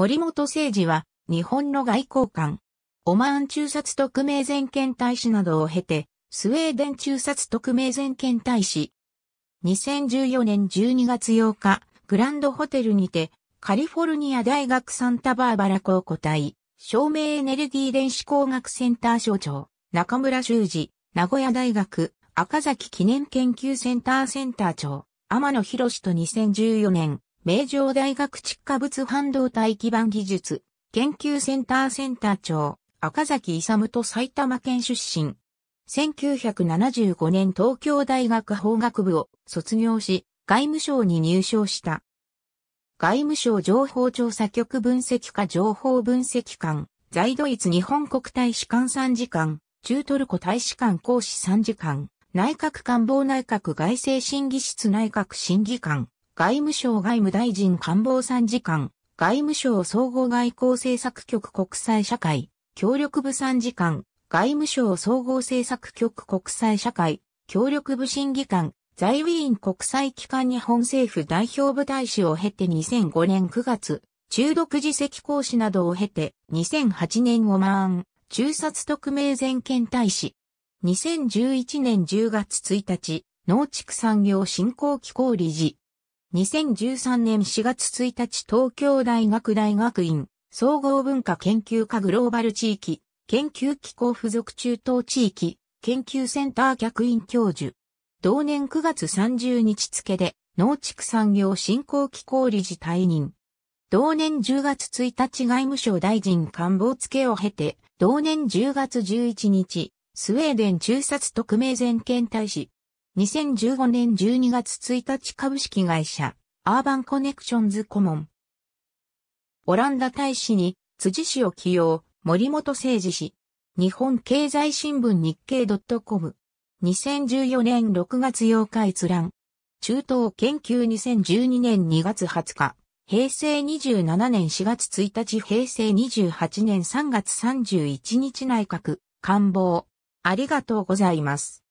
森本誠司は、日本の外交官。オマーン中殺特命全権大使などを経て、スウェーデン中殺特命全権大使。2014年12月8日、グランドホテルにて、カリフォルニア大学サンタバーバラ高校隊、照明エネルギー電子工学センター所長、中村修二、名古屋大学、赤崎記念研究センターセンター長、天野博士と2014年名城大学窒化物半導体基盤技術研究センターセンター長、赤崎勇と埼玉県出身。1975年東京大学法学部を卒業し、外務省に入省した。外務省情報調査局分析課情報分析官、在ドイツ日本国大使館3時間、中トルコ大使館講師3時間、内閣官房内閣外政審議室内閣審議官、外務省外務大臣官房参事官、外務省総合外交政策局国際社会、協力部参事官、外務省総合政策局国際社会、協力部審議官、在ウィーン国際機関日本政府代表部大使を経て2005年9月、中毒自席講師などを経て2008年5万、中殺特命全権大使。2011年10月1日、農畜産業振興機構理事。2013年4月1日東京大学大学院総合文化研究科グローバル地域研究機構附属中東地域研究センター客員教授。同年9月30日付で農畜産業振興機構理事退任。同年10月1日外務省大臣官房付を経て、同年10月11日、スウェーデン中殺特命全権大使、2015年12月1日株式会社、アーバンコネクションズ顧問。オランダ大使に、辻氏を起用、森本誠二氏。日本経済新聞日経 .com。2014年6月8日閲覧。中東研究2012年2月20日。平成27年4月1日平成28年3月31日内閣官房。ありがとうございます。